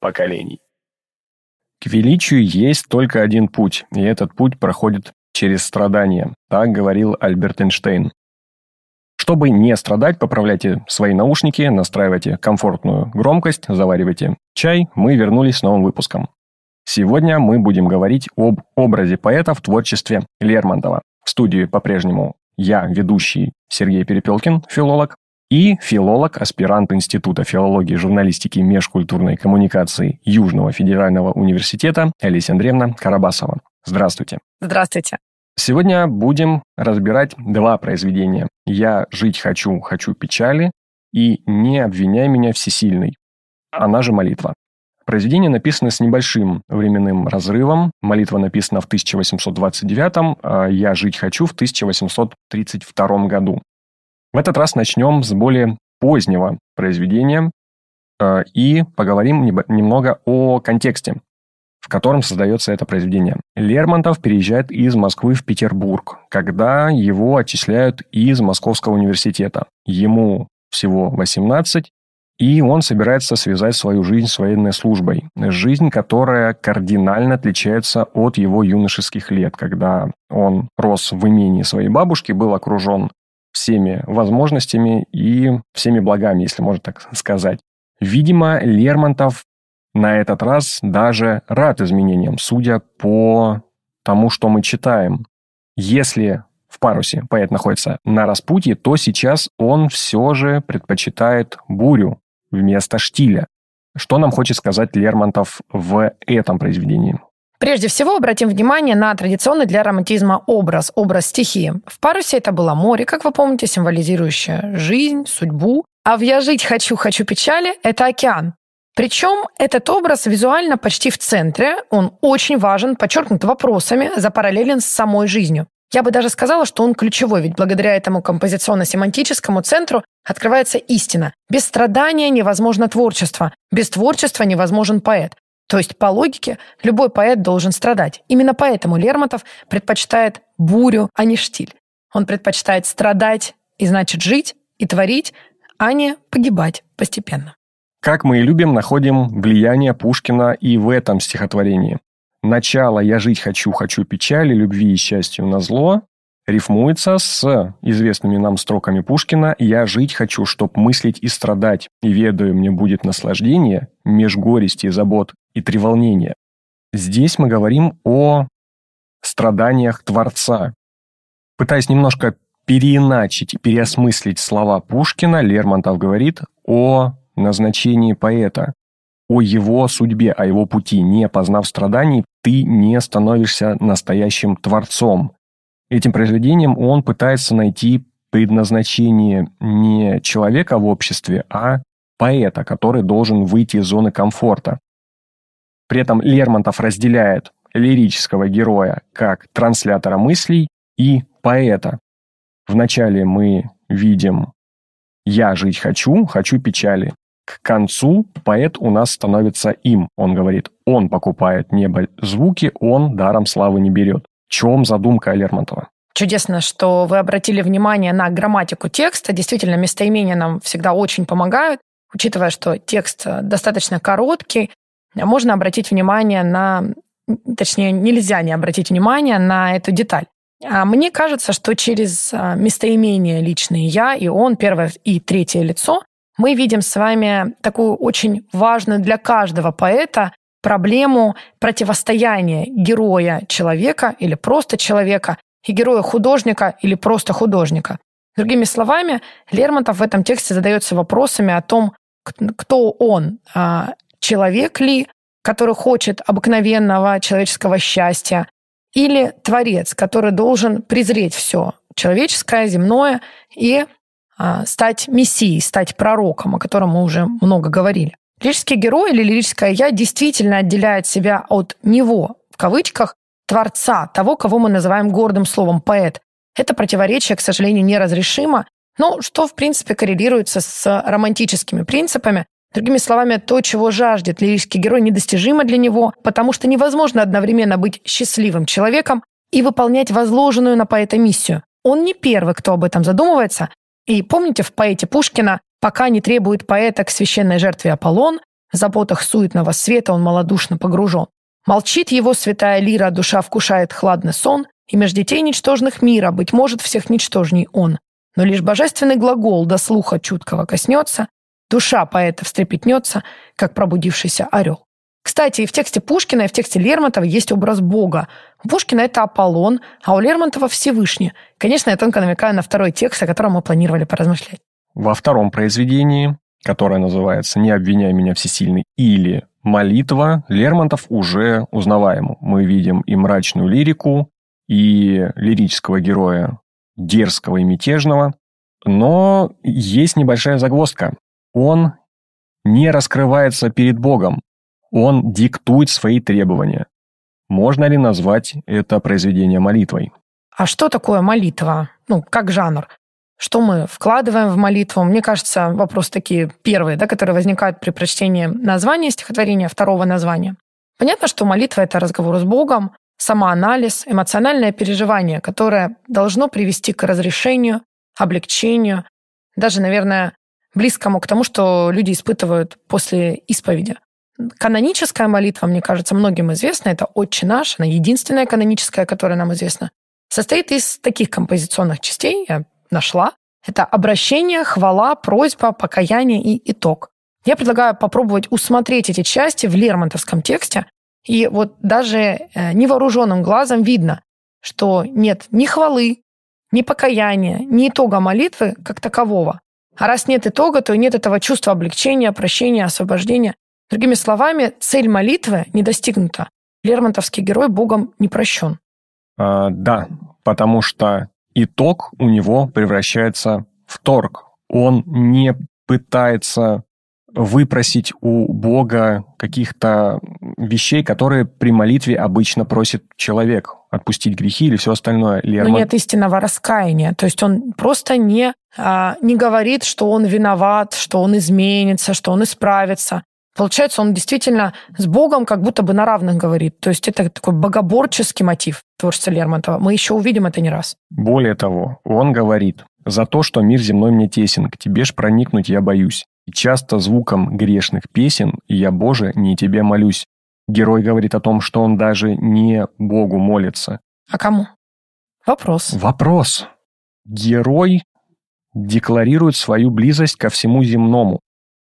поколений. К величию есть только один путь, и этот путь проходит через страдания, так говорил Альберт Эйнштейн. Чтобы не страдать, поправляйте свои наушники, настраивайте комфортную громкость, заваривайте чай. Мы вернулись с новым выпуском. Сегодня мы будем говорить об образе поэта в творчестве Лермонтова. В студии по-прежнему я, ведущий Сергей Перепелкин, филолог, и филолог, аспирант Института филологии, журналистики и межкультурной коммуникации Южного федерального университета Олеся Андреевна Карабасова. Здравствуйте. Здравствуйте. Сегодня будем разбирать два произведения «Я жить хочу, хочу печали» и «Не обвиняй меня всесильный», она же молитва. Произведение написано с небольшим временным разрывом. Молитва написана в 1829, а «Я жить хочу» в 1832 году. В этот раз начнем с более позднего произведения э, и поговорим не, немного о контексте, в котором создается это произведение. Лермонтов переезжает из Москвы в Петербург, когда его отчисляют из Московского университета. Ему всего 18, и он собирается связать свою жизнь с военной службой. Жизнь, которая кардинально отличается от его юношеских лет, когда он рос в имении своей бабушки, был окружен всеми возможностями и всеми благами, если можно так сказать. Видимо, Лермонтов на этот раз даже рад изменениям, судя по тому, что мы читаем. Если в парусе поэт находится на распутье, то сейчас он все же предпочитает бурю вместо штиля. Что нам хочет сказать Лермонтов в этом произведении? Прежде всего, обратим внимание на традиционный для романтизма образ, образ стихии. В парусе это было море, как вы помните, символизирующее жизнь, судьбу. А в «Я жить хочу, хочу печали» — это океан. Причем этот образ визуально почти в центре, он очень важен, подчеркнут вопросами, запараллелен с самой жизнью. Я бы даже сказала, что он ключевой, ведь благодаря этому композиционно-семантическому центру открывается истина. Без страдания невозможно творчество, без творчества невозможен поэт. То есть, по логике, любой поэт должен страдать. Именно поэтому Лермонтов предпочитает бурю, а не штиль. Он предпочитает страдать и значит жить и творить, а не погибать постепенно. Как мы и любим, находим влияние Пушкина и в этом стихотворении. Начало «я жить хочу, хочу печали, любви и счастью на зло» рифмуется с известными нам строками Пушкина «Я жить хочу, чтоб мыслить и страдать, и ведаю мне будет наслаждение, меж горести и забот и треволнения». Здесь мы говорим о страданиях Творца. Пытаясь немножко переиначить и переосмыслить слова Пушкина, Лермонтов говорит о назначении поэта, о его судьбе, о его пути. Не познав страданий, ты не становишься настоящим Творцом – этим произведением он пытается найти предназначение не человека в обществе, а поэта, который должен выйти из зоны комфорта. При этом Лермонтов разделяет лирического героя как транслятора мыслей и поэта. Вначале мы видим «я жить хочу, хочу печали». К концу поэт у нас становится им. Он говорит, он покупает небо звуки, он даром славы не берет чем задумка Лермонтова чудесно, что вы обратили внимание на грамматику текста. Действительно, местоимения нам всегда очень помогают. Учитывая, что текст э, достаточно короткий, можно обратить внимание на... Точнее, нельзя не обратить внимание на эту деталь. А мне кажется, что через э, местоимение личные «я» и «он», первое и третье лицо, мы видим с вами такую очень важную для каждого поэта проблему противостояния героя человека или просто человека и героя художника или просто художника. Другими словами, Лермонтов в этом тексте задается вопросами о том, кто он, а, человек ли, который хочет обыкновенного человеческого счастья, или творец, который должен презреть все человеческое, земное и а, стать мессией, стать пророком, о котором мы уже много говорили. Лирический герой или лирическое «я» действительно отделяет себя от него, в кавычках, творца, того, кого мы называем гордым словом «поэт». Это противоречие, к сожалению, неразрешимо, Но что, в принципе, коррелируется с романтическими принципами. Другими словами, то, чего жаждет лирический герой, недостижимо для него, потому что невозможно одновременно быть счастливым человеком и выполнять возложенную на поэта миссию. Он не первый, кто об этом задумывается. И помните, в поэте Пушкина Пока не требует поэта к священной жертве Аполлон, в заботах суетного света он малодушно погружен. Молчит его святая лира, душа вкушает хладный сон, и меж детей ничтожных мира, быть может, всех ничтожней он. Но лишь божественный глагол до слуха чуткого коснется, душа поэта встрепетнется, как пробудившийся орел. Кстати, и в тексте Пушкина, и в тексте Лермонтова есть образ Бога. У Пушкина это Аполлон, а у Лермонтова Всевышний. Конечно, я тонко намекаю на второй текст, о котором мы планировали поразмышлять. Во втором произведении, которое называется «Не обвиняй меня всесильный» или «Молитва», Лермонтов уже узнаваем. Мы видим и мрачную лирику, и лирического героя, дерзкого и мятежного. Но есть небольшая загвоздка. Он не раскрывается перед Богом. Он диктует свои требования. Можно ли назвать это произведение молитвой? А что такое молитва? Ну, как жанр? что мы вкладываем в молитву. Мне кажется, вопрос такие первые, да, которые возникают при прочтении названия стихотворения, второго названия. Понятно, что молитва — это разговор с Богом, самоанализ, эмоциональное переживание, которое должно привести к разрешению, облегчению, даже, наверное, близкому к тому, что люди испытывают после исповеди. Каноническая молитва, мне кажется, многим известна, это «Отче наш», она единственная каноническая, которая нам известна, состоит из таких композиционных частей, я нашла. Это обращение, хвала, просьба, покаяние и итог. Я предлагаю попробовать усмотреть эти части в лермонтовском тексте, и вот даже э, невооруженным глазом видно, что нет ни хвалы, ни покаяния, ни итога молитвы как такового. А раз нет итога, то и нет этого чувства облегчения, прощения, освобождения. Другими словами, цель молитвы не достигнута. Лермонтовский герой Богом не прощен. А, да, потому что итог у него превращается в торг. Он не пытается выпросить у Бога каких-то вещей, которые при молитве обычно просит человек. Отпустить грехи или все остальное. Лерма... Но нет истинного раскаяния. То есть он просто не, а, не говорит, что он виноват, что он изменится, что он исправится. Получается, он действительно с Богом как будто бы на равных говорит. То есть это такой богоборческий мотив творчества Лермонтова. Мы еще увидим это не раз. Более того, он говорит, «За то, что мир земной мне тесен, к тебе ж проникнуть я боюсь. И часто звуком грешных песен я, Боже, не тебе молюсь». Герой говорит о том, что он даже не Богу молится. А кому? Вопрос. Вопрос. Герой декларирует свою близость ко всему земному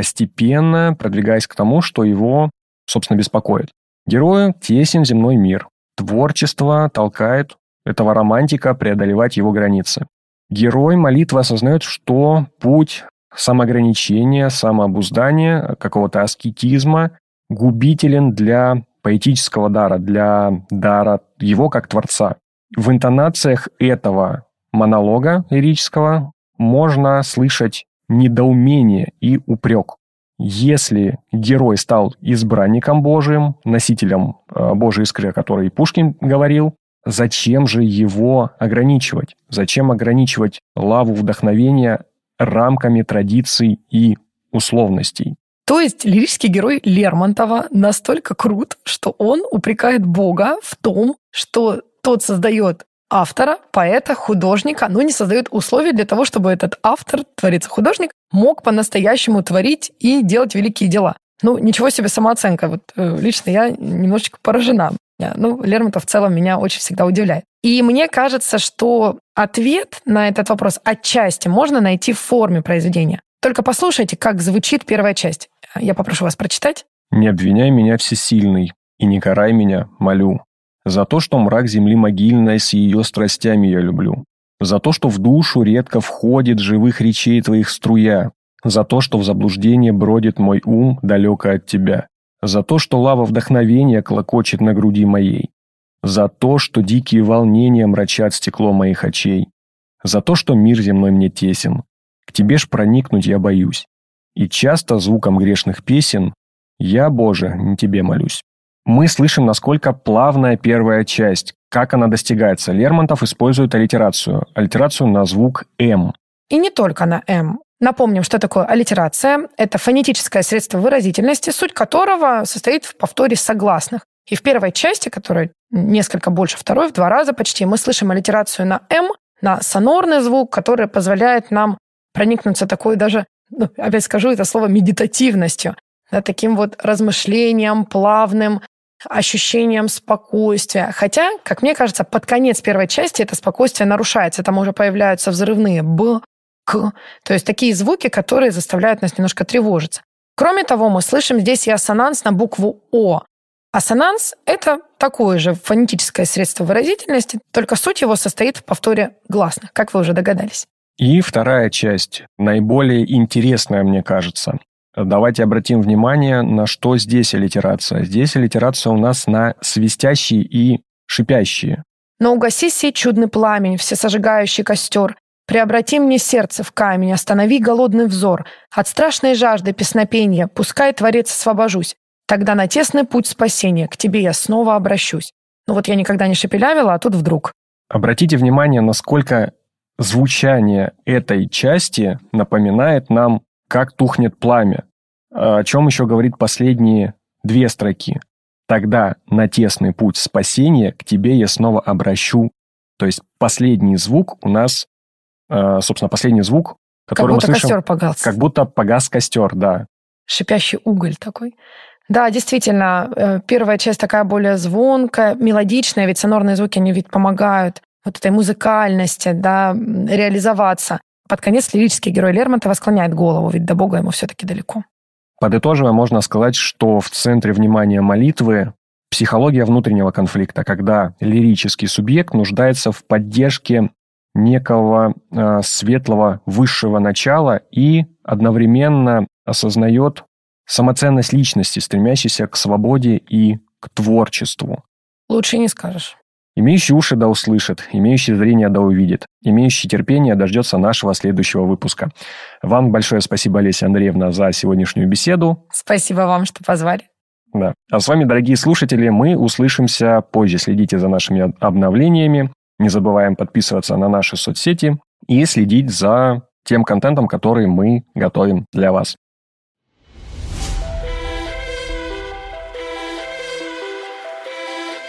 постепенно продвигаясь к тому, что его, собственно, беспокоит. Герою тесен земной мир. Творчество толкает этого романтика преодолевать его границы. Герой молитвы осознает, что путь самоограничения, самообуздания, какого-то аскетизма губителен для поэтического дара, для дара его как творца. В интонациях этого монолога лирического можно слышать недоумение и упрек. Если герой стал избранником Божиим, носителем э, Божьей искры, о которой Пушкин говорил, зачем же его ограничивать? Зачем ограничивать лаву вдохновения рамками традиций и условностей? То есть лирический герой Лермонтова настолько крут, что он упрекает Бога в том, что тот создает автора, поэта, художника, но не создают условий для того, чтобы этот автор, творец художник, мог по-настоящему творить и делать великие дела. Ну, ничего себе самооценка. Вот э, лично я немножечко поражена. Ну, Лермонтов в целом меня очень всегда удивляет. И мне кажется, что ответ на этот вопрос отчасти можно найти в форме произведения. Только послушайте, как звучит первая часть. Я попрошу вас прочитать. «Не обвиняй меня всесильный, и не карай меня, молю. За то, что мрак земли могильной с ее страстями я люблю. За то, что в душу редко входит живых речей твоих струя. За то, что в заблуждение бродит мой ум далеко от тебя. За то, что лава вдохновения клокочет на груди моей. За то, что дикие волнения мрачат стекло моих очей. За то, что мир земной мне тесен. К тебе ж проникнуть я боюсь. И часто звуком грешных песен я, Боже, не тебе молюсь мы слышим, насколько плавная первая часть, как она достигается. Лермонтов использует аллитерацию, аллитерацию на звук «м». И не только на «м». Напомним, что такое аллитерация. Это фонетическое средство выразительности, суть которого состоит в повторе согласных. И в первой части, которая несколько больше второй, в два раза почти, мы слышим аллитерацию на «м», на сонорный звук, который позволяет нам проникнуться такой даже, ну, опять скажу это слово, медитативностью таким вот размышлением плавным, ощущением спокойствия. Хотя, как мне кажется, под конец первой части это спокойствие нарушается. Там уже появляются взрывные «б», «к», то есть такие звуки, которые заставляют нас немножко тревожиться. Кроме того, мы слышим здесь и ассонанс на букву «о». Ассонанс – это такое же фонетическое средство выразительности, только суть его состоит в повторе гласных, как вы уже догадались. И вторая часть, наиболее интересная, мне кажется давайте обратим внимание, на что здесь аллитерация. Здесь аллитерация у нас на свистящие и шипящие. Но угаси сей чудный пламень, всесожигающий костер. Преобрати мне сердце в камень, останови голодный взор. От страшной жажды песнопения, пускай, Творец, освобожусь. Тогда на тесный путь спасения к тебе я снова обращусь. Ну вот я никогда не шепелявила, а тут вдруг. Обратите внимание, насколько звучание этой части напоминает нам как тухнет пламя, а, о чем еще говорит последние две строки. Тогда на тесный путь спасения к тебе я снова обращу. То есть последний звук у нас, а, собственно, последний звук, который как будто мы слышим, костер погас. Как будто погас костер, да. Шипящий уголь такой. Да, действительно, э, первая часть такая более звонкая, мелодичная, ведь сонорные звуки, они ведь помогают вот этой музыкальности, да, реализоваться. Под конец лирический герой Лермонтова склоняет голову, ведь до Бога ему все-таки далеко. Подытоживая, можно сказать, что в центре внимания молитвы психология внутреннего конфликта, когда лирический субъект нуждается в поддержке некого э, светлого высшего начала и одновременно осознает самоценность личности, стремящейся к свободе и к творчеству. Лучше не скажешь. Имеющий уши да услышит, имеющий зрение да увидит, имеющий терпение дождется нашего следующего выпуска. Вам большое спасибо, Олеся Андреевна, за сегодняшнюю беседу. Спасибо вам, что позвали. Да. А с вами, дорогие слушатели, мы услышимся позже. Следите за нашими обновлениями. Не забываем подписываться на наши соцсети и следить за тем контентом, который мы готовим для вас.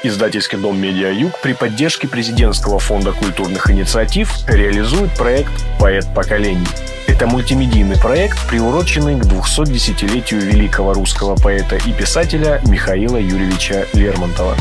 Издательский дом «Медиа Юг» при поддержке Президентского фонда культурных инициатив реализует проект «Поэт поколений». Это мультимедийный проект, приуроченный к 210-летию великого русского поэта и писателя Михаила Юрьевича Лермонтова.